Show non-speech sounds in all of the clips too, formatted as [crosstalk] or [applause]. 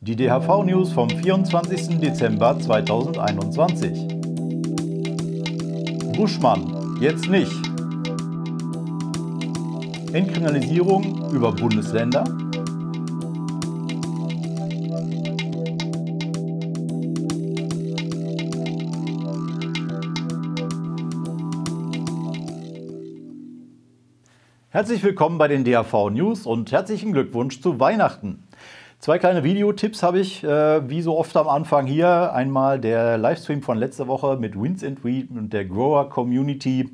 Die DHV-News vom 24. Dezember 2021. Buschmann, jetzt nicht. Entkriminalisierung über Bundesländer. Herzlich willkommen bei den DAV News und herzlichen Glückwunsch zu Weihnachten. Zwei kleine Videotipps habe ich, äh, wie so oft am Anfang hier. Einmal der Livestream von letzter Woche mit Winds and Weed und der Grower Community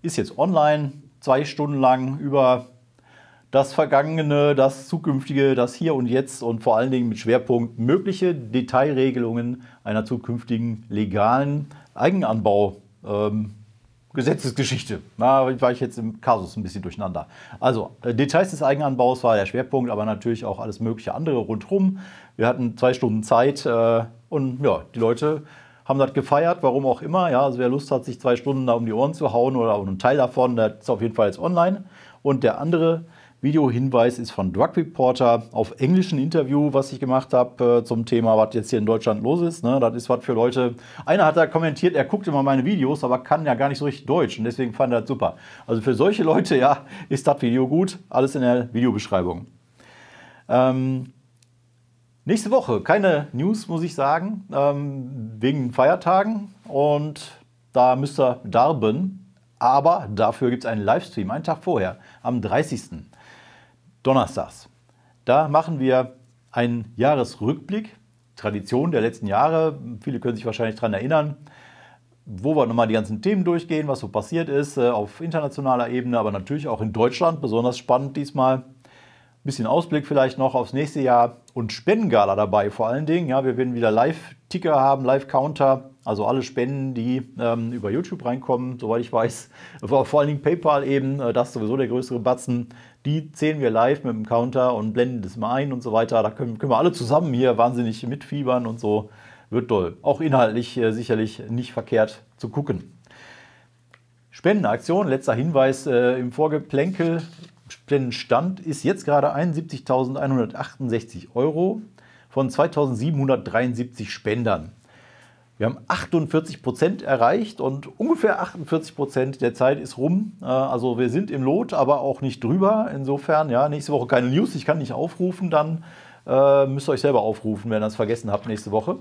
ist jetzt online, zwei Stunden lang über das Vergangene, das Zukünftige, das Hier und Jetzt und vor allen Dingen mit Schwerpunkt mögliche Detailregelungen einer zukünftigen legalen Eigenanbau. Ähm, Gesetzesgeschichte. Da war ich jetzt im Kasus ein bisschen durcheinander. Also, äh, Details des Eigenanbaus war der Schwerpunkt, aber natürlich auch alles mögliche andere rundherum. Wir hatten zwei Stunden Zeit äh, und ja, die Leute haben das gefeiert, warum auch immer. Ja, also wer Lust hat, sich zwei Stunden da um die Ohren zu hauen oder einen Teil davon, der ist auf jeden Fall jetzt online. Und der andere Videohinweis ist von Drug Reporter auf englischen Interview, was ich gemacht habe äh, zum Thema, was jetzt hier in Deutschland los ist. Ne? Das ist was für Leute. Einer hat da kommentiert, er guckt immer meine Videos, aber kann ja gar nicht so richtig Deutsch und deswegen fand er das super. Also für solche Leute, ja, ist das Video gut. Alles in der Videobeschreibung. Ähm, nächste Woche keine News, muss ich sagen, ähm, wegen Feiertagen und da müsst ihr darben. Aber dafür gibt es einen Livestream, einen Tag vorher, am 30 donnerstags. Da machen wir einen Jahresrückblick, Tradition der letzten Jahre. Viele können sich wahrscheinlich daran erinnern, wo wir nochmal die ganzen Themen durchgehen, was so passiert ist äh, auf internationaler Ebene, aber natürlich auch in Deutschland, besonders spannend diesmal bisschen Ausblick vielleicht noch aufs nächste Jahr und Spendengala dabei vor allen Dingen. Ja, wir werden wieder Live-Ticker haben, Live-Counter, also alle Spenden, die ähm, über YouTube reinkommen, soweit ich weiß. [laughs] Vor allen Dingen PayPal eben, äh, das ist sowieso der größere Batzen. Die zählen wir live mit dem Counter und blenden das mal ein und so weiter. Da können, können wir alle zusammen hier wahnsinnig mitfiebern und so. Wird toll. Auch inhaltlich äh, sicherlich nicht verkehrt zu gucken. Spendenaktion, letzter Hinweis äh, im Vorgeplänkel Stand ist jetzt gerade 71.168 Euro von 2.773 Spendern. Wir haben 48 Prozent erreicht und ungefähr 48 Prozent der Zeit ist rum. Äh, also wir sind im Lot, aber auch nicht drüber. Insofern, ja, nächste Woche keine News. Ich kann nicht aufrufen, dann äh, müsst ihr euch selber aufrufen, wenn ihr das vergessen habt nächste Woche.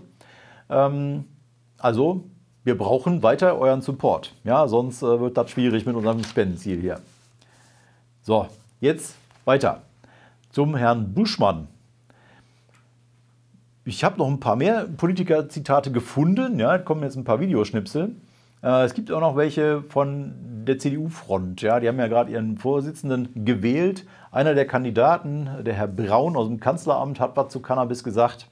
Ähm, also wir brauchen weiter euren Support. Ja, sonst äh, wird das schwierig mit unserem Spendenziel hier. So, Jetzt weiter zum Herrn Buschmann. Ich habe noch ein paar mehr Politiker-Zitate gefunden. Ja, kommen jetzt ein paar Videoschnipsel. Äh, es gibt auch noch welche von der CDU-Front. Ja, die haben ja gerade ihren Vorsitzenden gewählt. Einer der Kandidaten, der Herr Braun aus dem Kanzleramt, hat was zu Cannabis gesagt.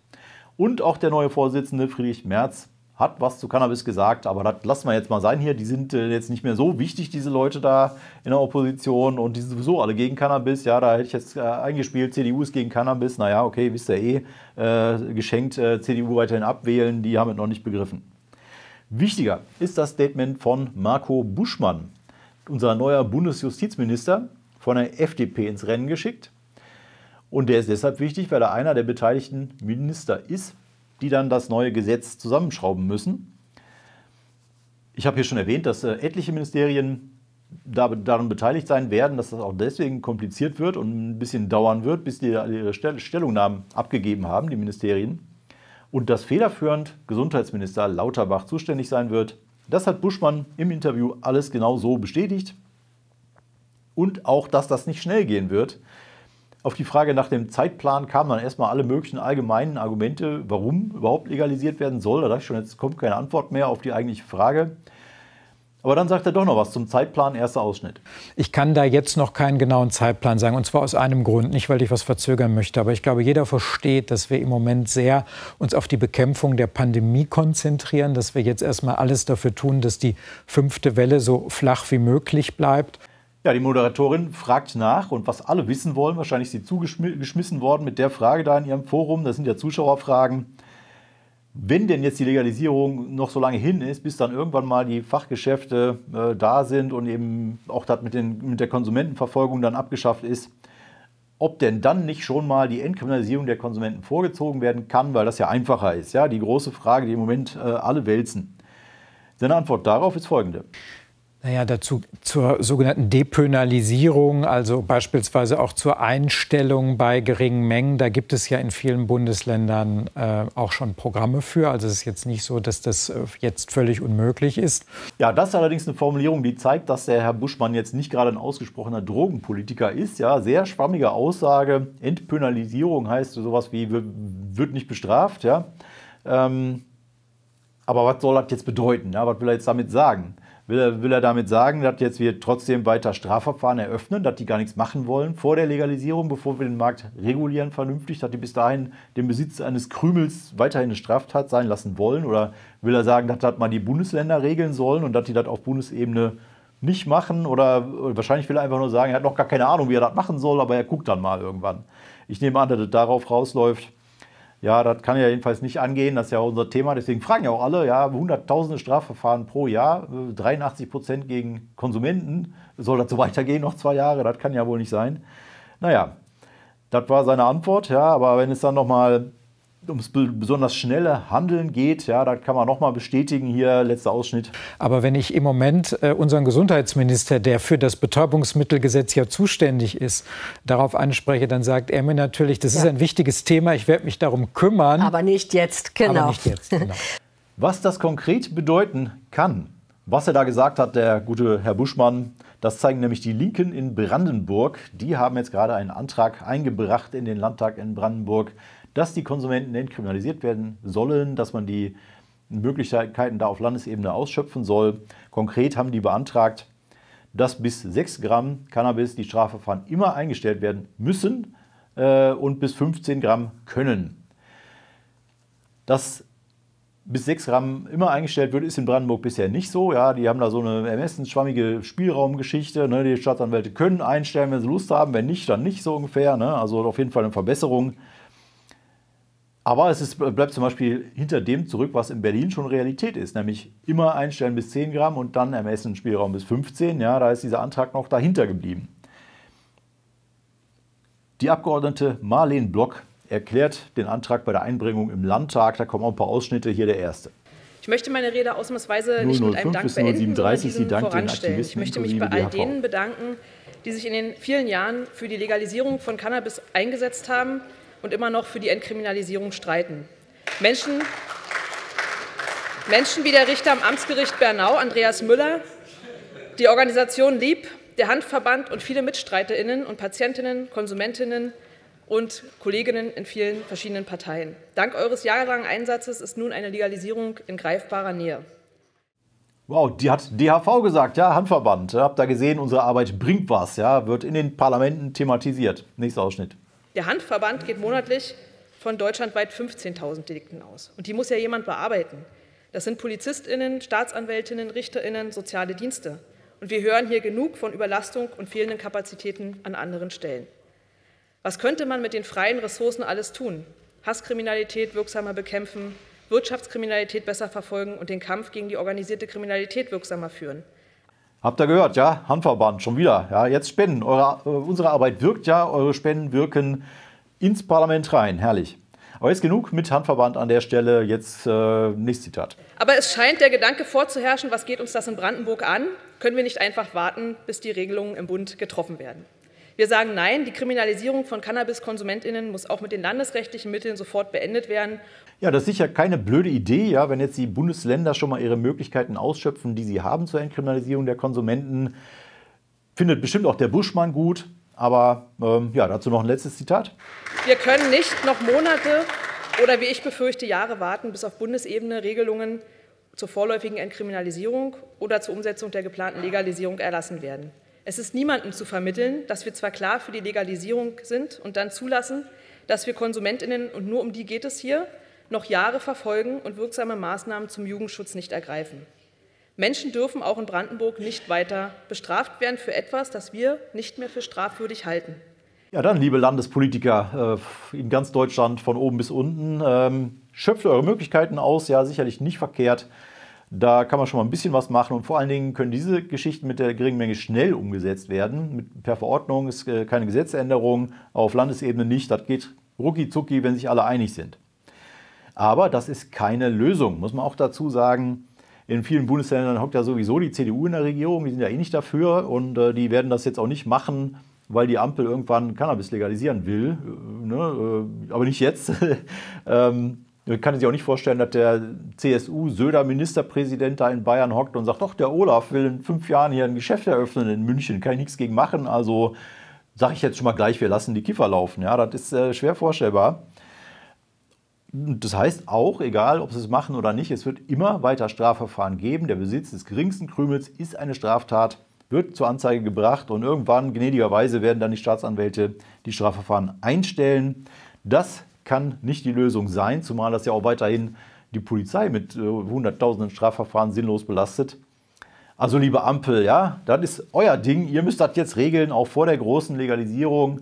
Und auch der neue Vorsitzende Friedrich Merz hat was zu Cannabis gesagt, aber das lassen wir jetzt mal sein hier. Die sind äh, jetzt nicht mehr so wichtig, diese Leute da in der Opposition und die sind sowieso alle gegen Cannabis. Ja, da hätte ich jetzt äh, eingespielt, CDU ist gegen Cannabis. Naja, okay, wisst ihr eh, äh, geschenkt äh, CDU weiterhin abwählen, die haben es noch nicht begriffen. Wichtiger ist das Statement von Marco Buschmann, unser neuer Bundesjustizminister, von der FDP ins Rennen geschickt. Und der ist deshalb wichtig, weil er einer der beteiligten Minister ist die dann das neue Gesetz zusammenschrauben müssen. Ich habe hier schon erwähnt, dass äh, etliche Ministerien daran beteiligt sein werden, dass das auch deswegen kompliziert wird und ein bisschen dauern wird, bis die ihre Stellungnahmen abgegeben haben, die Ministerien. Und dass federführend Gesundheitsminister Lauterbach zuständig sein wird, das hat Buschmann im Interview alles genau so bestätigt. Und auch, dass das nicht schnell gehen wird, auf die Frage nach dem Zeitplan kamen dann erstmal alle möglichen allgemeinen Argumente, warum überhaupt legalisiert werden soll. Da dachte ich schon, jetzt kommt keine Antwort mehr auf die eigentliche Frage. Aber dann sagt er doch noch was zum Zeitplan, erster Ausschnitt. Ich kann da jetzt noch keinen genauen Zeitplan sagen. Und zwar aus einem Grund. Nicht, weil ich was verzögern möchte, aber ich glaube, jeder versteht, dass wir im Moment sehr uns auf die Bekämpfung der Pandemie konzentrieren, dass wir jetzt erstmal alles dafür tun, dass die fünfte Welle so flach wie möglich bleibt. Ja, die Moderatorin fragt nach und was alle wissen wollen, wahrscheinlich ist sie zugeschmissen worden mit der Frage da in ihrem Forum, das sind ja Zuschauerfragen. Wenn denn jetzt die Legalisierung noch so lange hin ist, bis dann irgendwann mal die Fachgeschäfte äh, da sind und eben auch das mit, mit der Konsumentenverfolgung dann abgeschafft ist, ob denn dann nicht schon mal die Entkriminalisierung der Konsumenten vorgezogen werden kann, weil das ja einfacher ist. Ja, die große Frage, die im Moment äh, alle wälzen. Seine Antwort darauf ist folgende. Naja, dazu zur sogenannten Depönalisierung, also beispielsweise auch zur Einstellung bei geringen Mengen. Da gibt es ja in vielen Bundesländern äh, auch schon Programme für. Also es ist jetzt nicht so, dass das äh, jetzt völlig unmöglich ist. Ja, das ist allerdings eine Formulierung, die zeigt, dass der Herr Buschmann jetzt nicht gerade ein ausgesprochener Drogenpolitiker ist. Ja, sehr schwammige Aussage. Entpönalisierung heißt sowas wie wird nicht bestraft. Ja. Ähm, aber was soll das jetzt bedeuten? Ja? Was will er jetzt damit sagen? Will er, will er damit sagen, dass jetzt wir trotzdem weiter Strafverfahren eröffnen, dass die gar nichts machen wollen vor der Legalisierung, bevor wir den Markt regulieren vernünftig, dass die bis dahin den Besitz eines Krümels weiterhin eine Straftat sein lassen wollen? Oder will er sagen, dass das mal die Bundesländer regeln sollen und dass die das auf Bundesebene nicht machen? Oder äh, wahrscheinlich will er einfach nur sagen, er hat noch gar keine Ahnung, wie er das machen soll, aber er guckt dann mal irgendwann. Ich nehme an, dass es darauf rausläuft. Ja, das kann ja jedenfalls nicht angehen, das ist ja unser Thema. Deswegen fragen ja auch alle, ja, hunderttausende Strafverfahren pro Jahr, 83 äh, Prozent gegen Konsumenten. Soll das so weitergehen noch zwei Jahre? Das kann ja wohl nicht sein. Naja, das war seine Antwort, ja, aber wenn es dann nochmal ums besonders schnelle Handeln geht. Ja, da kann man nochmal bestätigen hier, letzter Ausschnitt. Aber wenn ich im Moment äh, unseren Gesundheitsminister, der für das Betäubungsmittelgesetz ja zuständig ist, darauf anspreche, dann sagt er mir natürlich, das ja. ist ein wichtiges Thema, ich werde mich darum kümmern. Aber nicht jetzt, genau. Aber nicht jetzt, genau. [laughs] Was das konkret bedeuten kann, was er da gesagt hat, der gute Herr Buschmann, das zeigen nämlich die Linken in Brandenburg. Die haben jetzt gerade einen Antrag eingebracht in den Landtag in Brandenburg, dass die Konsumenten entkriminalisiert werden sollen, dass man die Möglichkeiten da auf Landesebene ausschöpfen soll. Konkret haben die beantragt, dass bis 6 Gramm Cannabis die Strafverfahren immer eingestellt werden müssen äh, und bis 15 Gramm können. Dass bis 6 Gramm immer eingestellt wird, ist in Brandenburg bisher nicht so. Ja, die haben da so eine ermessensschwammige Spielraumgeschichte. Ne? Die Staatsanwälte können einstellen, wenn sie Lust haben, wenn nicht, dann nicht so ungefähr. Ne? Also auf jeden Fall eine Verbesserung aber es ist, bleibt zum Beispiel hinter dem zurück, was in Berlin schon Realität ist, nämlich immer einstellen bis 10 Gramm und dann ermessen Spielraum bis 15. Ja, da ist dieser Antrag noch dahinter geblieben. Die Abgeordnete Marlene Block erklärt den Antrag bei der Einbringung im Landtag. Da kommen auch ein paar Ausschnitte, hier der erste. Ich möchte meine Rede ausnahmsweise nicht mit einem Dank beenden, sondern diesen voranstellen. Ich möchte mich bei all denen bedanken, die sich in den vielen Jahren für die Legalisierung von Cannabis eingesetzt haben, und immer noch für die Entkriminalisierung streiten. Menschen, Menschen wie der Richter am Amtsgericht Bernau, Andreas Müller, die Organisation Lieb, der Handverband und viele MitstreiterInnen und Patientinnen, Konsumentinnen und Kolleginnen in vielen verschiedenen Parteien. Dank eures jahrelangen Einsatzes ist nun eine Legalisierung in greifbarer Nähe. Wow, die hat DHV gesagt, ja, Handverband. Habt da gesehen, unsere Arbeit bringt was, ja, wird in den Parlamenten thematisiert. Nächster Ausschnitt. Der Handverband geht monatlich von deutschlandweit 15.000 Delikten aus. Und die muss ja jemand bearbeiten. Das sind PolizistInnen, Staatsanwältinnen, RichterInnen, soziale Dienste. Und wir hören hier genug von Überlastung und fehlenden Kapazitäten an anderen Stellen. Was könnte man mit den freien Ressourcen alles tun? Hasskriminalität wirksamer bekämpfen, Wirtschaftskriminalität besser verfolgen und den Kampf gegen die organisierte Kriminalität wirksamer führen. Habt ihr gehört, ja? Handverband, schon wieder. Ja, jetzt Spenden. Eure, äh, unsere Arbeit wirkt ja, eure Spenden wirken ins Parlament rein. Herrlich. Aber jetzt genug mit Handverband an der Stelle. Jetzt äh, nächstes Zitat. Aber es scheint der Gedanke vorzuherrschen, was geht uns das in Brandenburg an? Können wir nicht einfach warten, bis die Regelungen im Bund getroffen werden? Wir sagen nein, die Kriminalisierung von Cannabiskonsumentinnen muss auch mit den landesrechtlichen Mitteln sofort beendet werden. Ja, das ist sicher keine blöde Idee, ja, wenn jetzt die Bundesländer schon mal ihre Möglichkeiten ausschöpfen, die sie haben zur Entkriminalisierung der Konsumenten. Findet bestimmt auch der Buschmann gut. Aber ähm, ja, dazu noch ein letztes Zitat. Wir können nicht noch Monate oder wie ich befürchte Jahre warten, bis auf Bundesebene Regelungen zur vorläufigen Entkriminalisierung oder zur Umsetzung der geplanten Legalisierung erlassen werden. Es ist niemandem zu vermitteln, dass wir zwar klar für die Legalisierung sind und dann zulassen, dass wir Konsumentinnen, und nur um die geht es hier, noch Jahre verfolgen und wirksame Maßnahmen zum Jugendschutz nicht ergreifen. Menschen dürfen auch in Brandenburg nicht weiter bestraft werden für etwas, das wir nicht mehr für strafwürdig halten. Ja, dann, liebe Landespolitiker äh, in ganz Deutschland von oben bis unten, ähm, schöpft eure Möglichkeiten aus. Ja, sicherlich nicht verkehrt, da kann man schon mal ein bisschen was machen und vor allen Dingen können diese Geschichten mit der geringen Menge schnell umgesetzt werden. Mit, per Verordnung ist äh, keine Gesetzänderung, auf Landesebene nicht. Das geht rucki zucki, wenn sich alle einig sind. Aber das ist keine Lösung, muss man auch dazu sagen. In vielen Bundesländern hockt ja sowieso die CDU in der Regierung, die sind ja eh nicht dafür und äh, die werden das jetzt auch nicht machen, weil die Ampel irgendwann Cannabis legalisieren will. Äh, ne? äh, aber nicht jetzt. [laughs] ähm, ich kann sich auch nicht vorstellen, dass der CSU-Söder-Ministerpräsident da in Bayern hockt und sagt, doch, der Olaf will in fünf Jahren hier ein Geschäft eröffnen in München, kann ich nichts gegen machen, also sage ich jetzt schon mal gleich, wir lassen die Kiefer laufen. Ja, das ist äh, schwer vorstellbar. Das heißt auch, egal ob sie es machen oder nicht, es wird immer weiter Strafverfahren geben. Der Besitz des geringsten Krümels ist eine Straftat, wird zur Anzeige gebracht und irgendwann, gnädigerweise, werden dann die Staatsanwälte die Strafverfahren einstellen. Das kann nicht die Lösung sein, zumal das ja auch weiterhin die Polizei mit äh, hunderttausenden Strafverfahren sinnlos belastet. Also liebe Ampel, ja, das ist euer Ding. Ihr müsst das jetzt regeln, auch vor der großen Legalisierung,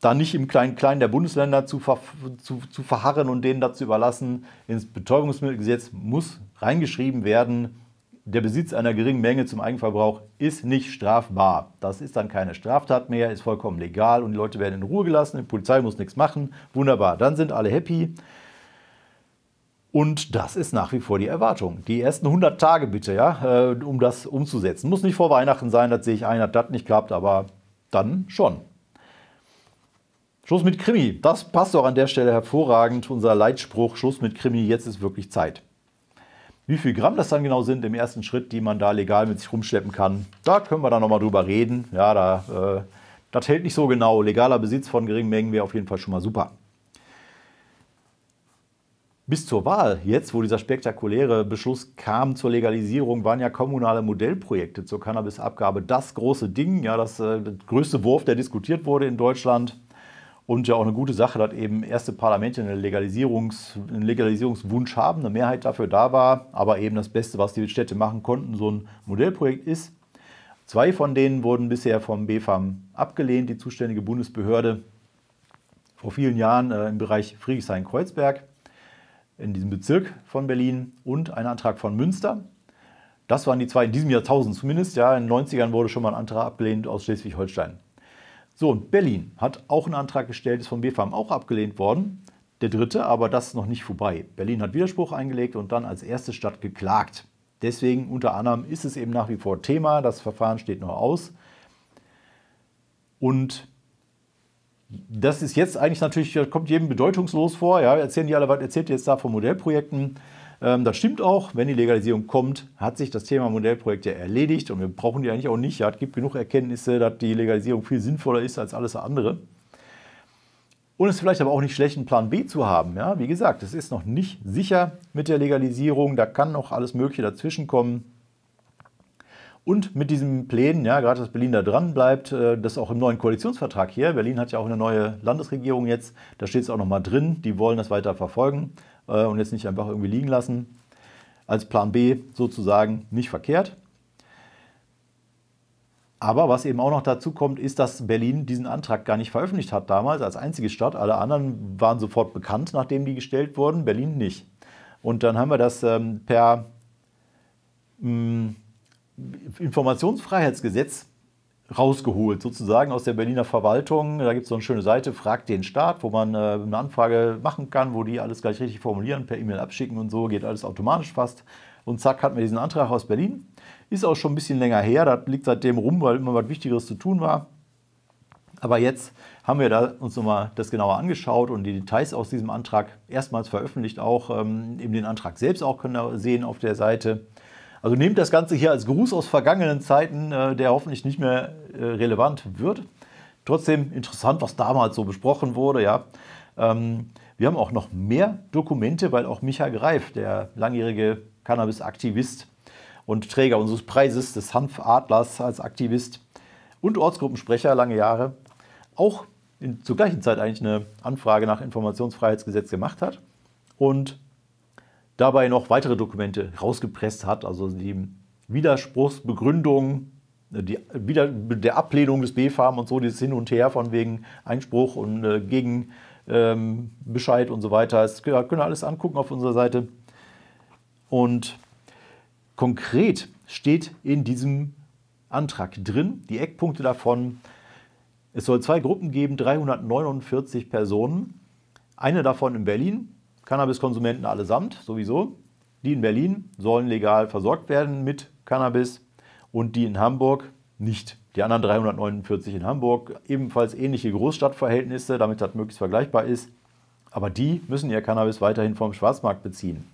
da nicht im Klein-Klein der Bundesländer zu, ver zu, zu verharren und denen dazu überlassen. Ins Betäubungsmittelgesetz muss reingeschrieben werden, der Besitz einer geringen Menge zum Eigenverbrauch ist nicht strafbar. Das ist dann keine Straftat mehr, ist vollkommen legal und die Leute werden in Ruhe gelassen, die Polizei muss nichts machen. Wunderbar, dann sind alle happy. Und das ist nach wie vor die Erwartung. Die ersten 100 Tage bitte, ja, äh, um das umzusetzen. Muss nicht vor Weihnachten sein, das sehe ich ein, hat das nicht klappt, aber dann schon. Schluss mit Krimi. Das passt auch an der Stelle hervorragend. Unser Leitspruch, Schluss mit Krimi, jetzt ist wirklich Zeit. Wie viel Gramm das dann genau sind im ersten Schritt, die man da legal mit sich rumschleppen kann, da können wir dann nochmal drüber reden. Ja, da, äh, das hält nicht so genau. Legaler Besitz von geringen Mengen wäre auf jeden Fall schon mal super. Bis zur Wahl, jetzt wo dieser spektakuläre Beschluss kam zur Legalisierung, waren ja kommunale Modellprojekte zur Cannabisabgabe das große Ding, ja, das, äh, das größte Wurf, der diskutiert wurde in Deutschland und ja auch eine gute Sache, dass eben erste Parlamente eine Legalisierungs, einen Legalisierungswunsch haben, eine Mehrheit dafür da war, aber eben das Beste, was die Städte machen konnten, so ein Modellprojekt ist. Zwei von denen wurden bisher vom BFAM abgelehnt, die zuständige Bundesbehörde vor vielen Jahren äh, im Bereich Friedrichshain-Kreuzberg in diesem Bezirk von Berlin und ein Antrag von Münster. Das waren die zwei in diesem Jahrtausend zumindest. Ja, in den 90ern wurde schon mal ein Antrag abgelehnt aus Schleswig-Holstein. So, und Berlin hat auch einen Antrag gestellt, ist vom BfArM auch abgelehnt worden. Der dritte, aber das ist noch nicht vorbei. Berlin hat Widerspruch eingelegt und dann als erste Stadt geklagt. Deswegen unter anderem ist es eben nach wie vor Thema, das Verfahren steht noch aus. Und das ist jetzt eigentlich natürlich, das kommt jedem bedeutungslos vor. Ja, erzählen die alle, was erzählt ihr jetzt da von Modellprojekten? Ähm, das stimmt auch. Wenn die Legalisierung kommt, hat sich das Thema Modellprojekte erledigt und wir brauchen die eigentlich auch nicht. Ja, es gibt genug Erkenntnisse, dass die Legalisierung viel sinnvoller ist als alles andere. Und es ist vielleicht aber auch nicht schlecht, einen Plan B zu haben. Ja, wie gesagt, es ist noch nicht sicher mit der Legalisierung. Da kann noch alles Mögliche dazwischen kommen. Und mit diesen Plänen, ja, gerade dass Berlin da dran bleibt, äh, das auch im neuen Koalitionsvertrag hier. Berlin hat ja auch eine neue Landesregierung jetzt. Da steht es auch nochmal drin. Die wollen das weiter verfolgen äh, und jetzt nicht einfach irgendwie liegen lassen. Als Plan B sozusagen nicht verkehrt. Aber was eben auch noch dazu kommt, ist, dass Berlin diesen Antrag gar nicht veröffentlicht hat damals als einzige Stadt. Alle anderen waren sofort bekannt, nachdem die gestellt wurden, Berlin nicht. Und dann haben wir das ähm, per mh, mm, Informationsfreiheitsgesetz rausgeholt, sozusagen aus der Berliner Verwaltung. Da gibt es so eine schöne Seite, fragt den Staat, wo man äh, eine Anfrage machen kann, wo die alles gleich richtig formulieren, per E-Mail abschicken und so, geht alles automatisch fast. Und zack, hat man diesen Antrag aus Berlin. Ist auch schon ein bisschen länger her, das liegt seitdem rum, weil immer was Wichtigeres zu tun war. Aber jetzt haben wir da uns nochmal das genauer angeschaut und die Details aus diesem Antrag erstmals veröffentlicht, auch ähm, eben den Antrag selbst auch können sehen auf der Seite. Also nehmt das Ganze hier als Gruß aus vergangenen Zeiten, äh, der hoffentlich nicht mehr äh, relevant wird. Trotzdem interessant, was damals so besprochen wurde. Ja. Ähm, wir haben auch noch mehr Dokumente, weil auch Michael Greif, der langjährige Cannabis-Aktivist und Träger unseres Preises des Hanfadlers als Aktivist und Ortsgruppensprecher lange Jahre, auch in, zur gleichen Zeit eigentlich eine Anfrage nach Informationsfreiheitsgesetz gemacht hat. Und dabei noch weitere Dokumente rausgepresst hat, also die Widerspruchsbegründung, die, wieder, der Ablehnung des BFAM und so, dieses Hin und Her von wegen Einspruch und äh, gegen ähm, Bescheid und so weiter. Das können wir alles angucken auf unserer Seite. Und konkret steht in diesem Antrag drin, die Eckpunkte davon, es soll zwei Gruppen geben, 349 Personen, eine davon in Berlin, Cannabiskonsumenten allesamt sowieso. Die in Berlin sollen legal versorgt werden mit Cannabis und die in Hamburg nicht. Die anderen 349 in Hamburg, ebenfalls ähnliche Großstadtverhältnisse, damit das möglichst vergleichbar ist. Aber die müssen ihr Cannabis weiterhin vom Schwarzmarkt beziehen.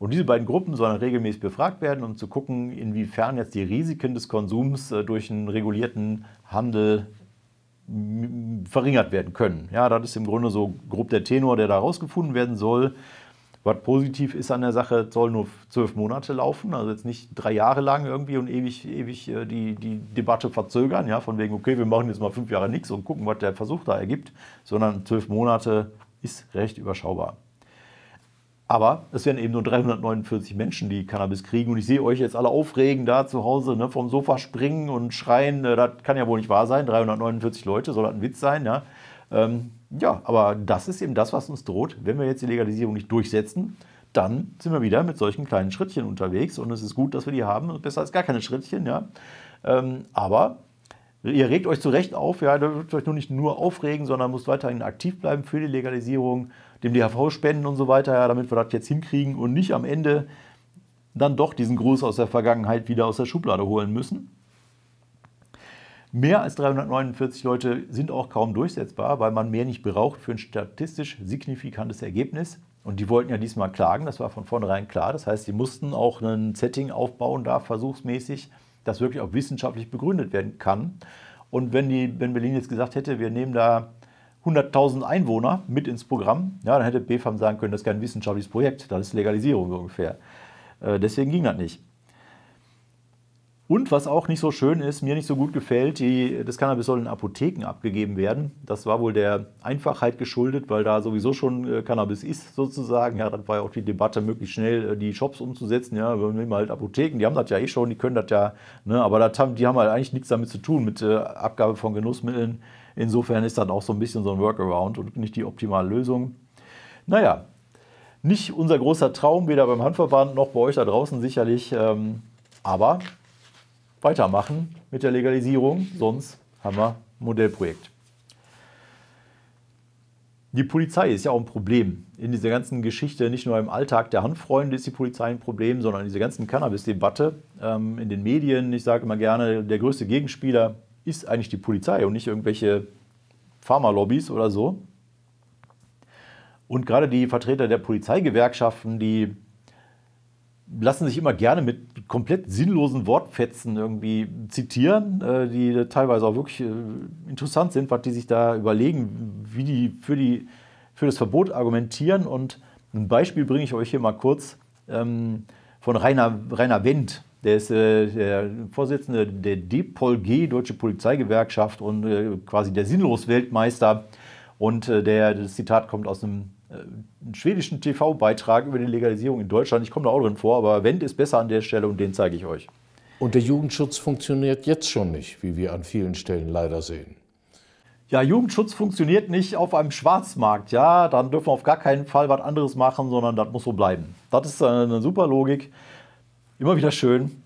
Und diese beiden Gruppen sollen regelmäßig befragt werden, um zu gucken, inwiefern jetzt die Risiken des Konsums äh, durch einen regulierten Handel verringert werden können. Ja, das ist im Grunde so grob der Tenor, der da rausgefunden werden soll. Was positiv ist an der Sache, soll nur zwölf Monate laufen, also jetzt nicht drei Jahre lang irgendwie und ewig, ewig äh, die, die Debatte verzögern, ja, von wegen, okay, wir machen jetzt mal fünf Jahre nichts und gucken, was der Versuch da ergibt, sondern zwölf Monate ist recht überschaubar. Aber es werden eben nur 349 Menschen, die Cannabis kriegen. Und ich sehe euch jetzt alle aufregen, da zu Hause ne, vom Sofa springen und schreien. Äh, das kann ja wohl nicht wahr sein. 349 Leute, soll das ein Witz sein? Ja? Ähm, ja, aber das ist eben das, was uns droht. Wenn wir jetzt die Legalisierung nicht durchsetzen, dann sind wir wieder mit solchen kleinen Schrittchen unterwegs. Und es ist gut, dass wir die haben. Besser als gar keine Schrittchen. Ja? Ähm, aber Ihr regt euch zu Recht auf, ja, da wird euch nur nicht nur aufregen, sondern müsst weiterhin aktiv bleiben für die Legalisierung dem DHV spenden und so weiter, ja, damit wir das jetzt hinkriegen und nicht am Ende dann doch diesen Gruß aus der Vergangenheit wieder aus der Schublade holen müssen. Mehr als 349 Leute sind auch kaum durchsetzbar, weil man mehr nicht braucht für ein statistisch signifikantes Ergebnis. Und die wollten ja diesmal klagen, das war von vornherein klar. Das heißt, sie mussten auch ein Setting aufbauen, da versuchsmäßig, das wirklich auch wissenschaftlich begründet werden kann. Und wenn, die, wenn Berlin jetzt gesagt hätte, wir nehmen da 100.000 Einwohner mit ins Programm, ja, dann hätte BFAM sagen können, das ist kein wissenschaftliches Projekt, das ist Legalisierung ungefähr. Äh, deswegen ging das nicht. Und was auch nicht so schön ist, mir nicht so gut gefällt, die, das Cannabis soll in Apotheken abgegeben werden. Das war wohl der Einfachheit geschuldet, weil da sowieso schon äh, Cannabis ist sozusagen. Ja, dann war ja auch die Debatte, möglichst schnell äh, die Shops umzusetzen. Ja, wir nehmen halt Apotheken, die haben das ja eh schon, die können das ja. Ne, aber das haben, die haben halt eigentlich nichts damit zu tun, mit äh, Abgabe von Genussmitteln Insofern ist dann auch so ein bisschen so ein Workaround und nicht die optimale Lösung. Naja, nicht unser großer Traum, weder beim Handverband noch bei euch da draußen sicherlich. Ähm, aber weitermachen mit der Legalisierung, sonst haben wir ein Modellprojekt. Die Polizei ist ja auch ein Problem. In dieser ganzen Geschichte, nicht nur im Alltag der Handfreunde ist die Polizei ein Problem, sondern in dieser ganzen Cannabis-Debatte, ähm, in den Medien, ich sage immer gerne, der größte Gegenspieler ist eigentlich die Polizei und nicht irgendwelche Pharmalobbys oder so. Und gerade die Vertreter der Polizeigewerkschaften, die lassen sich immer gerne mit komplett sinnlosen Wortfetzen irgendwie zitieren, äh, die teilweise auch wirklich äh, interessant sind, was die sich da überlegen, wie die für, die für das Verbot argumentieren. Und ein Beispiel bringe ich euch hier mal kurz ähm, von Rainer, Rainer Wendt. Der ist äh, der Vorsitzende der DPOLG, Deutsche Polizeigewerkschaft und äh, quasi der Sinnlos-Weltmeister. Und äh, der, das Zitat kommt aus einem äh, schwedischen TV-Beitrag über die Legalisierung in Deutschland. Ich komme da auch drin vor, aber Wendt ist besser an der Stelle und den zeige ich euch. Und der Jugendschutz funktioniert jetzt schon nicht, wie wir an vielen Stellen leider sehen. Ja, Jugendschutz funktioniert nicht auf einem Schwarzmarkt. Ja, dann dürfen wir auf gar keinen Fall was anderes machen, sondern das muss so bleiben. Das ist eine super Logik immer wieder schön.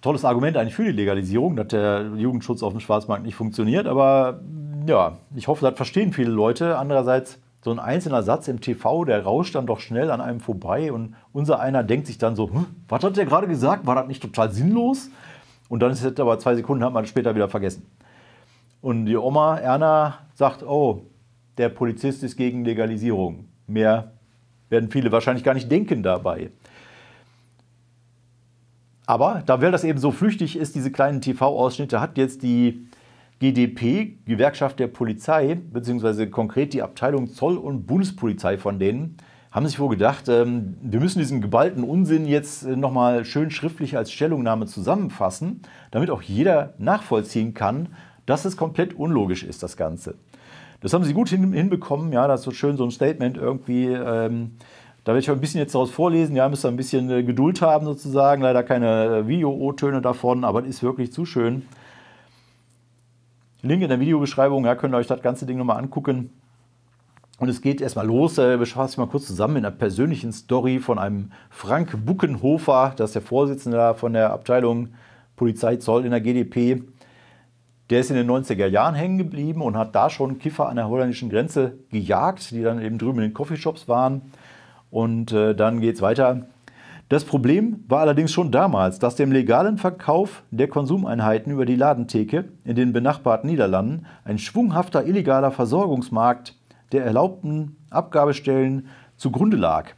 Tolles Argument eigentlich für die Legalisierung, dass der Jugendschutz auf dem Schwarzmarkt nicht funktioniert. Aber ja, ich hoffe, das verstehen viele Leute. Andererseits, so ein einzelner Satz im TV, der rauscht dann doch schnell an einem vorbei und unser einer denkt sich dann so, hm, was hat der gerade gesagt? War das nicht total sinnlos? Und dann ist es aber zwei Sekunden, hat man später wieder vergessen. Und die Oma Erna sagt, oh, der Polizist ist gegen Legalisierung. Mehr werden viele wahrscheinlich gar nicht denken dabei. Aber da weil das eben so flüchtig ist, diese kleinen TV-Ausschnitte, hat jetzt die GDP, Gewerkschaft der Polizei, beziehungsweise konkret die Abteilung Zoll- und Bundespolizei von denen, haben sich wohl gedacht, ähm, wir müssen diesen geballten Unsinn jetzt äh, nochmal schön schriftlich als Stellungnahme zusammenfassen, damit auch jeder nachvollziehen kann, dass es komplett unlogisch ist, das Ganze. Das haben sie gut hin, hinbekommen, ja, das ist so schön so ein Statement irgendwie. Ähm, da werde ich ein bisschen jetzt daraus vorlesen. Ja, müsst ihr ein bisschen äh, Geduld haben sozusagen. Leider keine äh, Video-O-Töne davon, aber es ist wirklich zu schön. Link in der Videobeschreibung, ja, könnt ihr euch das ganze Ding nochmal angucken. Und es geht erstmal los, äh, befasse ich mal kurz zusammen in einer persönlichen Story von einem Frank Buckenhofer, das ist der Vorsitzende von der Abteilung Polizei Zoll in der GDP. Der ist in den 90er Jahren hängen geblieben und hat da schon Kiffer an der holländischen Grenze gejagt, die dann eben drüben in den Coffeeshops waren. Und äh, dann geht es weiter. Das Problem war allerdings schon damals, dass dem legalen Verkauf der Konsumeinheiten über die Ladentheke in den benachbarten Niederlanden ein schwunghafter illegaler Versorgungsmarkt der erlaubten Abgabestellen zugrunde lag,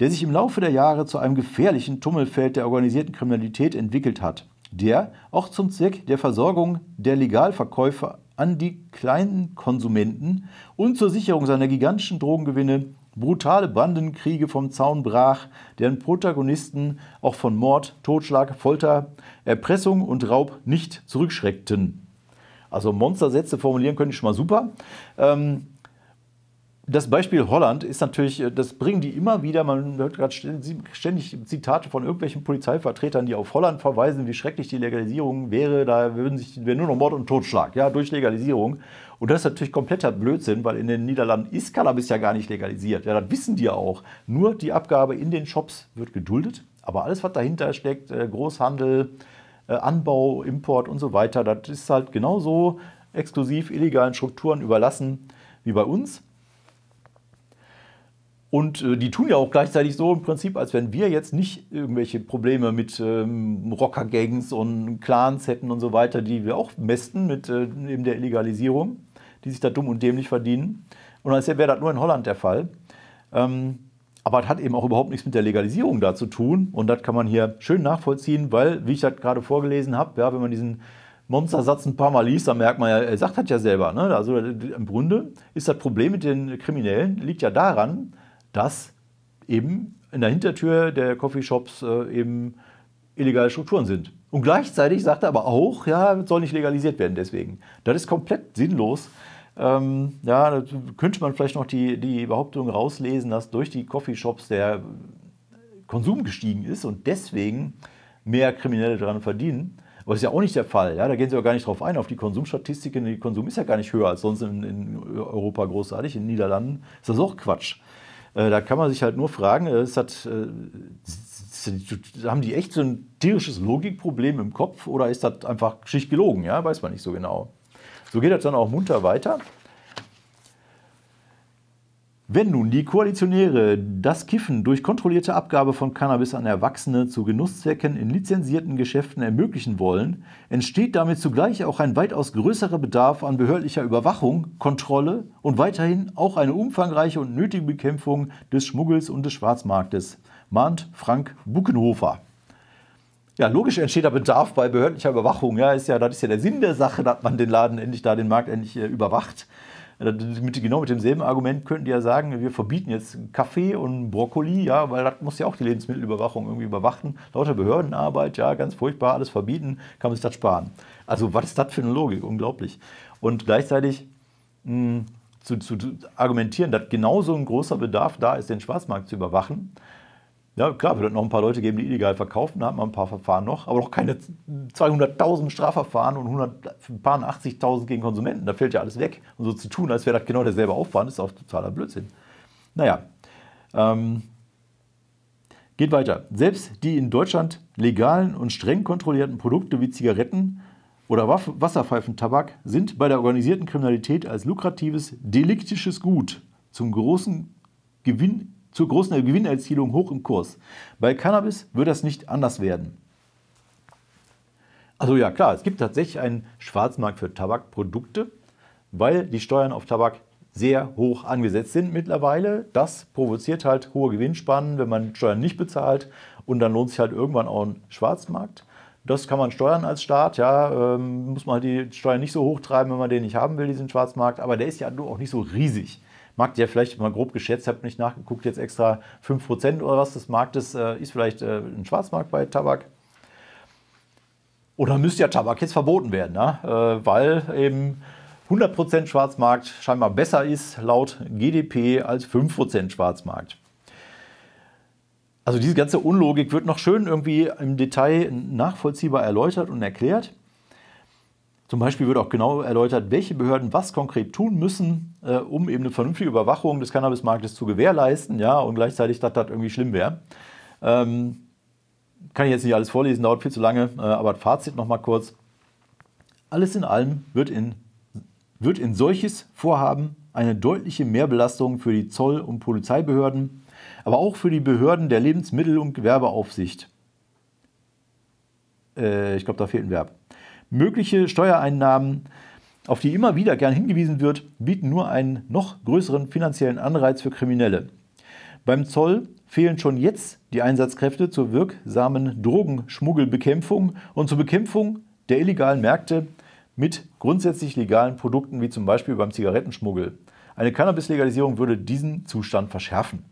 der sich im Laufe der Jahre zu einem gefährlichen Tummelfeld der organisierten Kriminalität entwickelt hat, der auch zum Zweck der Versorgung der Legalverkäufe an die kleinen Konsumenten und zur Sicherung seiner gigantischen Drogengewinne brutale Bandenkriege vom Zaun brach, deren Protagonisten auch von Mord, Totschlag, Folter, Erpressung und Raub nicht zurückschreckten. Also Monstersätze formulieren könnte ich schon mal super. Ähm, das Beispiel Holland ist natürlich, äh, das bringen die immer wieder, man hört gerade ständig Zitate von irgendwelchen Polizeivertretern, die auf Holland verweisen, wie schrecklich die Legalisierung wäre, da würden sich wäre nur noch Mord und Totschlag, ja, durch Legalisierung. Und das ist natürlich kompletter Blödsinn, weil in den Niederlanden ist Cannabis ja gar nicht legalisiert. Ja, das wissen die ja auch. Nur die Abgabe in den Shops wird geduldet, aber alles, was dahinter steckt, äh, Großhandel, äh, Anbau, Import und so weiter, das ist halt genauso exklusiv illegalen Strukturen überlassen wie bei uns. Und äh, die tun ja auch gleichzeitig so im Prinzip, als wenn wir jetzt nicht irgendwelche Probleme mit ähm, Rocker-Gangs und Clans hätten und so weiter, die wir auch mästen mit äh, eben der Illegalisierung die sich da dumm und dämlich verdienen. Und als wäre das nur in Holland der Fall. Ähm, aber es hat eben auch überhaupt nichts mit der Legalisierung da zu tun. Und das kann man hier schön nachvollziehen, weil, wie ich das gerade vorgelesen habe, ja, wenn man diesen Monstersatz ein paar Mal liest, dann merkt man ja, er sagt das ja selber. Ne? Also im Grunde ist das Problem mit den Kriminellen, liegt ja daran, dass eben in der Hintertür der Coffeeshops äh, eben illegale Strukturen sind. Und gleichzeitig sagt er aber auch, ja, soll nicht legalisiert werden deswegen. Das ist komplett sinnlos. Ähm, ja, da könnte man vielleicht noch die, die Behauptung rauslesen, dass durch die Coffeeshops der Konsum gestiegen ist und deswegen mehr Kriminelle daran verdienen. Aber das ist ja auch nicht der Fall. Ja? Da gehen sie ja gar nicht drauf ein, auf die Konsumstatistiken. Der Konsum ist ja gar nicht höher als sonst in, in Europa großartig. In den Niederlanden ist das auch Quatsch. Äh, da kann man sich halt nur fragen, äh, es hat äh, haben die echt so ein tierisches Logikproblem im Kopf oder ist das einfach Geschichte gelogen? Ja, weiß man nicht so genau. So geht das dann auch munter weiter. Wenn nun die Koalitionäre das Kiffen durch kontrollierte Abgabe von Cannabis an Erwachsene zu Genusszwecken in lizenzierten Geschäften ermöglichen wollen, entsteht damit zugleich auch ein weitaus größerer Bedarf an behördlicher Überwachung, Kontrolle und weiterhin auch eine umfangreiche und nötige Bekämpfung des Schmuggels und des Schwarzmarktes mahnt Frank Buckenhofer. Ja, logisch entsteht der Bedarf bei behördlicher Überwachung. Ja, ist ja, das ist ja der Sinn der Sache, dass man den Laden endlich da, den Markt endlich äh, überwacht. Äh, mit, genau mit demselben Argument könnten die ja sagen, wir verbieten jetzt Kaffee und Brokkoli, ja, weil das muss ja auch die Lebensmittelüberwachung irgendwie überwachen. Lauter Behördenarbeit, ja, ganz furchtbar, alles verbieten, kann man sich das sparen. Also was ist das für eine Logik? Unglaublich. Und gleichzeitig mh, hm, zu, zu, argumentieren, dass genauso ein großer Bedarf da ist, den Schwarzmarkt zu überwachen, ja, klar, wir wird noch ein paar Leute geben, die illegal verkaufen, da hat man ein paar Verfahren noch, aber noch keine 200.000 Strafverfahren und 180.000 gegen Konsumenten. Da fällt ja alles weg. Und so zu tun, als wäre das genau derselbe Aufwand, ist auch totaler Blödsinn. Naja, ähm, geht weiter. Selbst die in Deutschland legalen und streng kontrollierten Produkte wie Zigaretten oder Wasserpfeifentabak sind bei der organisierten Kriminalität als lukratives, deliktisches Gut zum großen Gewinn zur großen Gewinnerzielung hoch im Kurs. Bei Cannabis wird das nicht anders werden. Also ja, klar, es gibt tatsächlich einen Schwarzmarkt für Tabakprodukte, weil die Steuern auf Tabak sehr hoch angesetzt sind mittlerweile. Das provoziert halt hohe Gewinnspannen, wenn man Steuern nicht bezahlt und dann lohnt sich halt irgendwann auch ein Schwarzmarkt. Das kann man steuern als Staat, ja, ähm, muss man halt die Steuern nicht so hoch treiben, wenn man den nicht haben will, diesen Schwarzmarkt, aber der ist ja auch nicht so riesig. Markt, der vielleicht mal grob geschätzt, habe nicht nachgeguckt, jetzt extra 5% oder was des Marktes äh, ist vielleicht äh, ein Schwarzmarkt bei Tabak. Oder müsste ja Tabak jetzt verboten werden, ne? äh, weil eben 100% Schwarzmarkt scheinbar besser ist laut GDP als 5% Schwarzmarkt. Also diese ganze Unlogik wird noch schön irgendwie im Detail nachvollziehbar erläutert und erklärt. Zum Beispiel wird auch genau erläutert, welche Behörden was konkret tun müssen, äh, um eben eine vernünftige Überwachung des Cannabismarktes zu gewährleisten, ja, und gleichzeitig, dass das irgendwie schlimm wäre. Ähm, kann ich jetzt nicht alles vorlesen, dauert viel zu lange, äh, aber Fazit nochmal kurz. Alles in allem wird in, wird in solches Vorhaben eine deutliche Mehrbelastung für die Zoll- und Polizeibehörden, aber auch für die Behörden der Lebensmittel- und Gewerbeaufsicht. Äh, ich glaube, da fehlt ein Verb Mögliche Steuereinnahmen, auf die immer wieder gern hingewiesen wird, bieten nur einen noch größeren finanziellen Anreiz für Kriminelle. Beim Zoll fehlen schon jetzt die Einsatzkräfte zur wirksamen Drogenschmuggelbekämpfung und zur Bekämpfung der illegalen Märkte mit grundsätzlich legalen Produkten, wie zum Beispiel beim Zigarettenschmuggel. Eine Cannabis-Legalisierung würde diesen Zustand verschärfen.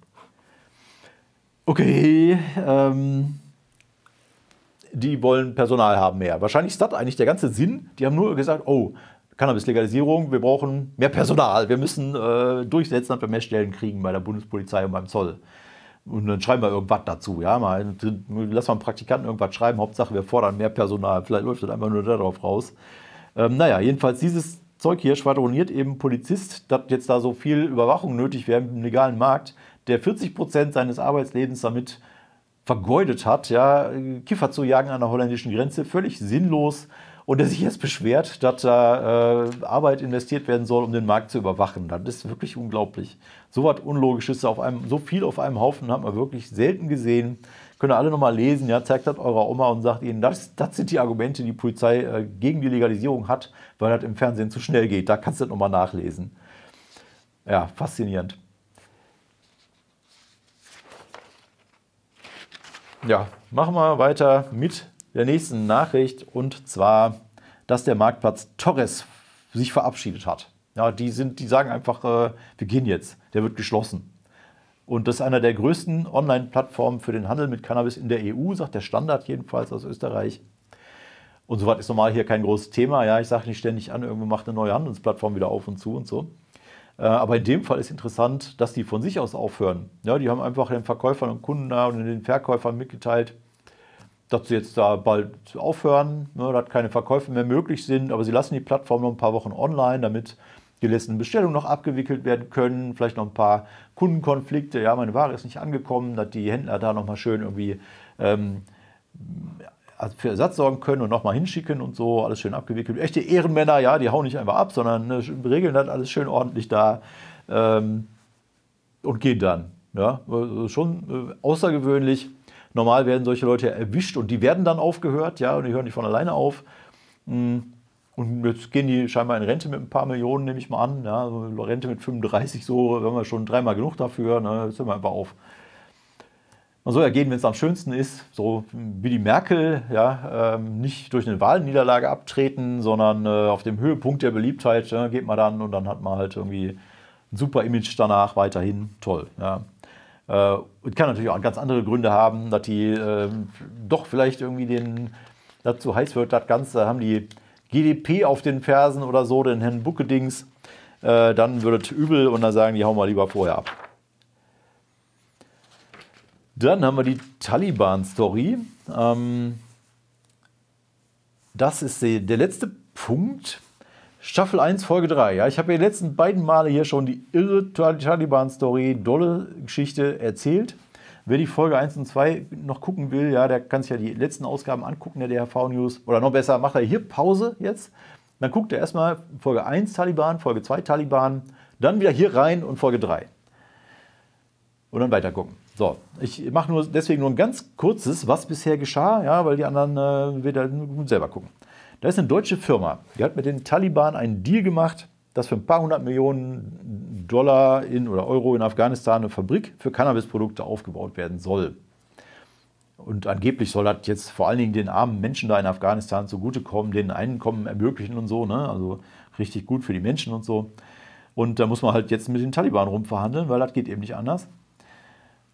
Okay, ähm, die wollen Personal haben mehr. Wahrscheinlich ist das eigentlich der ganze Sinn. Die haben nur gesagt, oh, Cannabis-Legalisierung, wir brauchen mehr Personal, wir müssen äh, durchsetzen, dass wir mehr Stellen kriegen bei der Bundespolizei und beim Zoll. Und dann schreiben wir irgendwas dazu, ja, mal, lass mal einen Praktikanten irgendwas schreiben, Hauptsache wir fordern mehr Personal, vielleicht läuft das einfach nur darauf raus. Ähm, naja, jedenfalls dieses Zeug hier schwadroniert eben Polizist, dass jetzt da so viel Überwachung nötig wäre im legalen Markt, der 40% Prozent seines Arbeitslebens damit äh, vergeudet hat, ja, Kiffer zu jagen an der holländischen Grenze, völlig sinnlos. Und der sich jetzt beschwert, dass da äh, Arbeit investiert werden soll, um den Markt zu überwachen. Das ist wirklich unglaublich. So was Unlogisches, auf einem, so viel auf einem Haufen haben wir wirklich selten gesehen. Könnt ihr alle nochmal lesen, ja, zeigt das eurer Oma und sagt ihnen, das, das sind die Argumente, die die Polizei äh, gegen die Legalisierung hat, weil das im Fernsehen zu schnell geht. Da kannst du das nochmal nachlesen. Ja, faszinierend. Ja, machen wir weiter mit der nächsten Nachricht und zwar, dass der Marktplatz Torres sich verabschiedet hat. Ja, die, sind, die sagen einfach, äh, wir gehen jetzt, der wird geschlossen. Und das ist einer der größten Online-Plattformen für den Handel mit Cannabis in der EU, sagt der Standard jedenfalls aus Österreich. Und so weit ist normal hier kein großes Thema. Ja, ich sage nicht ständig an, irgendwo macht eine neue Handelsplattform wieder auf und zu und so. Äh, aber in dem Fall ist interessant, dass die von sich aus aufhören. Ja, die haben einfach den Verkäufern und Kunden und den Verkäufern mitgeteilt, dass sie jetzt da bald aufhören, ne, dass keine Verkäufe mehr möglich sind, aber sie lassen die Plattform noch ein paar Wochen online, damit die letzten Bestellungen noch abgewickelt werden können, vielleicht noch ein paar Kundenkonflikte, ja, meine Ware ist nicht angekommen, dass die Händler da nochmal schön irgendwie ähm, also für Ersatz sorgen können und nochmal hinschicken und so, alles schön abgewickelt. Echte Ehrenmänner, ja, die hauen nicht einfach ab, sondern ne, regeln das alles schön ordentlich da ähm, und gehen dann. Ja, also schon äh, außergewöhnlich. Normal werden solche Leute erwischt und die werden dann aufgehört, ja, und die hören nicht von alleine auf. Hm, und jetzt gehen die scheinbar in Rente mit ein paar Millionen, nehme ich mal an. Ja, also Rente mit 35, so, haben wir schon dreimal genug dafür, ne, jetzt hören wir einfach auf. Man soll ja gehen, wenn es am schönsten ist, so wie die Merkel, ja, ähm, nicht durch eine Wahlniederlage abtreten, sondern äh, auf dem Höhepunkt der Beliebtheit ja, geht man dann und dann hat man halt irgendwie ein super Image danach weiterhin. Toll. Ja. Äh, kann natürlich auch ganz andere Gründe haben, dass die äh, doch vielleicht irgendwie den, dazu heiß wird, das Ganze, haben die GDP auf den Fersen oder so, den Herrn Buckedings, äh, dann wird es übel und dann sagen die, hauen wir lieber vorher ab. Dann haben wir die Taliban-Story. Ähm, das ist die, der letzte Punkt. Staffel 1, Folge 3. Ja, ich habe ja die letzten beiden Male hier schon die irre Taliban-Story, dolle Geschichte erzählt. Wer die Folge 1 und 2 noch gucken will, ja, der kann sich ja die letzten Ausgaben angucken der DHV News. Oder noch besser, macht er hier Pause jetzt. Dann guckt er erstmal Folge 1 Taliban, Folge 2 Taliban, dann wieder hier rein und Folge 3. Und dann weiter gucken. So, ich mache nur deswegen nur ein ganz kurzes, was bisher geschah, ja, weil die anderen äh, wieder selber gucken. Da ist eine deutsche Firma, die hat mit den Taliban einen Deal gemacht, dass für ein paar hundert Millionen Dollar in, oder Euro in Afghanistan eine Fabrik für Cannabisprodukte aufgebaut werden soll. Und angeblich soll das jetzt vor allen Dingen den armen Menschen da in Afghanistan zugutekommen, denen Einkommen ermöglichen und so, ne? also richtig gut für die Menschen und so. Und da muss man halt jetzt mit den Taliban rumverhandeln, weil das geht eben nicht anders.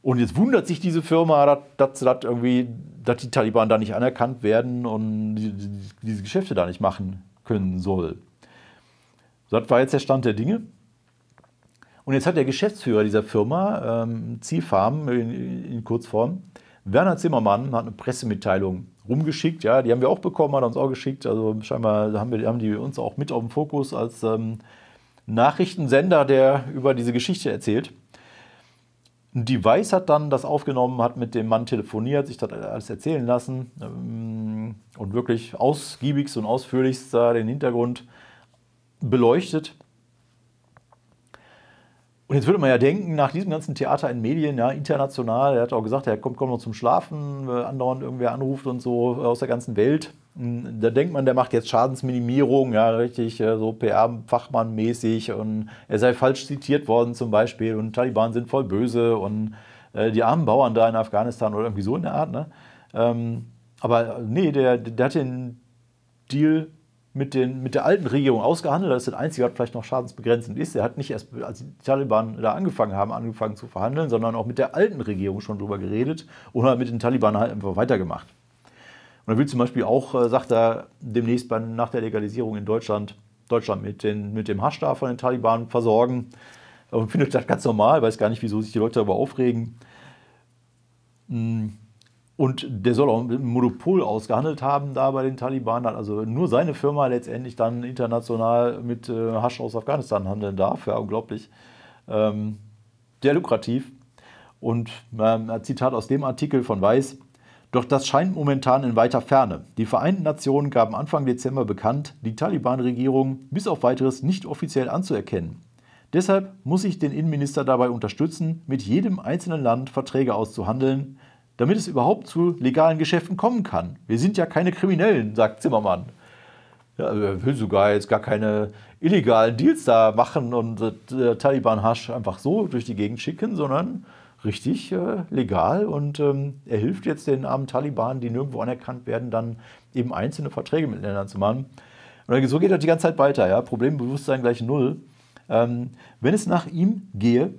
Und jetzt wundert sich diese Firma, dass, dass, irgendwie, dass die Taliban da nicht anerkannt werden und die, die, diese Geschäfte da nicht machen können soll. Das war jetzt der Stand der Dinge. Und jetzt hat der Geschäftsführer dieser Firma, ähm, Zielfarm in, in, Kurzform, Werner Zimmermann, hat eine Pressemitteilung rumgeschickt. Ja, die haben wir auch bekommen, hat uns auch geschickt. Also scheinbar haben, wir, haben die uns auch mit auf dem Fokus als ähm, Nachrichtensender, der über diese Geschichte erzählt. Device hat dann das aufgenommen, hat mit dem Mann telefoniert, sich das alles erzählen lassen ähm, und wirklich ausgiebigst und ausführlichst den Hintergrund beleuchtet. Und jetzt würde man ja denken, nach diesem ganzen Theater in Medien, ja, international, er hat auch gesagt, er kommt kaum noch zum Schlafen, andauernd irgendwer anruft und so aus der ganzen Welt. Da denkt man, der macht jetzt Schadensminimierung, ja, richtig, äh, so PR-Fachmann-mäßig und er sei falsch zitiert worden zum Beispiel und Taliban sind voll böse und äh, die armen Bauern da in Afghanistan oder irgendwie so in der Art. Ne? Ähm, aber nee, der, der hat den Deal mit, den, mit der alten Regierung ausgehandelt. Das ist das Einzige, was vielleicht noch schadensbegrenzend ist. Er hat nicht erst, als die Taliban da angefangen haben, angefangen zu verhandeln, sondern auch mit der alten Regierung schon drüber geredet und hat mit den Taliban halt einfach weitergemacht. Und er will zum Beispiel auch, äh, sagt er, demnächst bei, nach der Legalisierung in Deutschland, Deutschland mit, den, mit dem Hasch da von den Taliban versorgen. Und findet das ganz normal, weiß gar nicht, wieso sich die Leute darüber aufregen. Hm. Und der soll auch ein Monopol ausgehandelt haben da bei den Taliban, also nur seine Firma letztendlich dann international mit äh, Hasch aus Afghanistan handeln darf. Ja, unglaublich. Ähm, sehr lukrativ. Und ähm, ein Zitat aus dem Artikel von Weiß. Doch das scheint momentan in weiter Ferne. Die Vereinten Nationen gaben Anfang Dezember bekannt, die Taliban-Regierung bis auf weiteres nicht offiziell anzuerkennen. Deshalb muss ich den Innenminister dabei unterstützen, mit jedem einzelnen Land Verträge auszuhandeln, damit es überhaupt zu legalen Geschäften kommen kann. Wir sind ja keine Kriminellen, sagt Zimmermann. Ja, er will sogar jetzt gar keine illegalen Deals da machen und äh, Taliban-Hasch einfach so durch die Gegend schicken, sondern richtig äh, legal und ähm, er hilft jetzt den armen Taliban, die nirgendwo anerkannt werden, dann eben einzelne Verträge mit Ländern zu machen. Und so geht das die ganze Zeit weiter. Ja? Problembewusstsein gleich Null. Ähm, wenn es nach ihm gehe,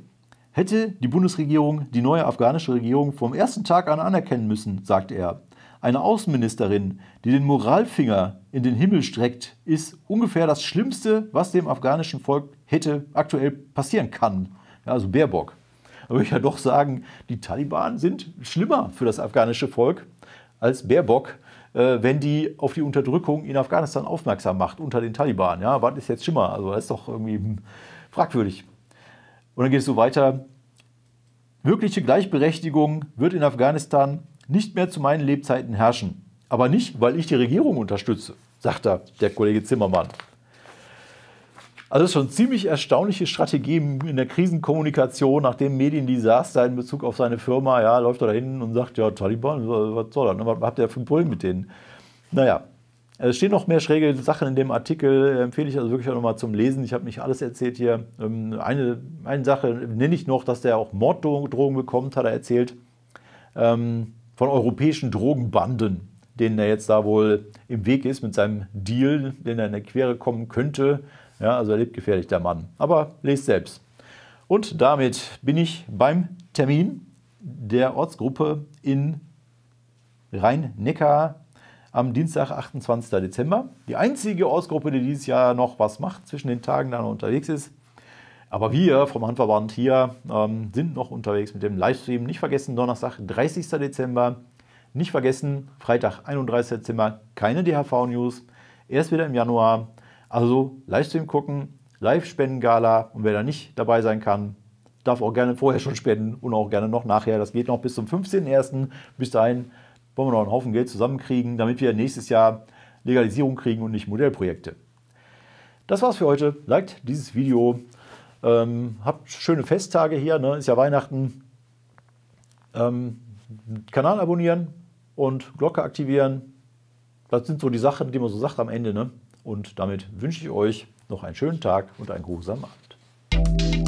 hätte die Bundesregierung die neue afghanische Regierung vom ersten Tag an anerkennen müssen, sagt er. Eine Außenministerin, die den Moralfinger in den Himmel streckt, ist ungefähr das Schlimmste, was dem afghanischen Volk hätte aktuell passieren kann. Ja, also Baerbock würde ich ja doch sagen, die Taliban sind schlimmer für das afghanische Volk als Baerbock, äh, wenn die auf die Unterdrückung in Afghanistan aufmerksam macht unter den Taliban. Ja, was ist jetzt schlimmer? Also das ist doch irgendwie fragwürdig. Und dann geht es so weiter. Wirkliche Gleichberechtigung wird in Afghanistan nicht mehr zu meinen Lebzeiten herrschen. Aber nicht, weil ich die Regierung unterstütze, sagt da der Kollege Zimmermann. Also das ist schon eine ziemlich erstaunliche Strategie in der Krisenkommunikation nachdem Medien Mediendesaster in Bezug auf seine Firma. Ja, läuft er da hin und sagt, ja, Taliban, was soll das? Ne, was habt ihr für ein Problem mit denen? Naja, es stehen noch mehr schräge Sachen in dem Artikel, empfehle ich also wirklich auch nochmal zum Lesen. Ich habe nicht alles erzählt hier. Ähm, eine, eine Sache nenne ich noch, dass der auch Morddrohungen bekommt, hat er erzählt, ähm, von europäischen Drogenbanden, denen er jetzt da wohl im Weg ist mit seinem Deal, den er in der Quere kommen könnte. Ja, also gefährlich, der Mann. Aber lest selbst. Und damit bin ich beim Termin der Ortsgruppe in Rhein-Neckar am Dienstag, 28. Dezember. Die einzige Ortsgruppe, die dieses Jahr noch was macht, zwischen den Tagen dann unterwegs ist. Aber wir vom Handverband hier ähm, sind noch unterwegs mit dem Livestream. Nicht vergessen, Donnerstag, 30. Dezember. Nicht vergessen, Freitag, 31. Dezember, keine DHV-News. Erst wieder im Januar also Livestream gucken, Live-Spendengala und wer da nicht dabei sein kann, darf auch gerne vorher schon spenden und auch gerne noch nachher. Das geht noch bis zum 15.01. Bis dahin wollen wir noch einen Haufen Geld zusammenkriegen, damit wir nächstes Jahr Legalisierung kriegen und nicht Modellprojekte. Das war's für heute. Liked dieses Video. Ähm, habt schöne Festtage hier, ne? ist ja Weihnachten. Ähm, Kanal abonnieren und Glocke aktivieren. Das sind so die Sachen, die man so sagt am Ende. Ne? Und damit wünsche ich euch noch einen schönen Tag und einen grusamen Abend.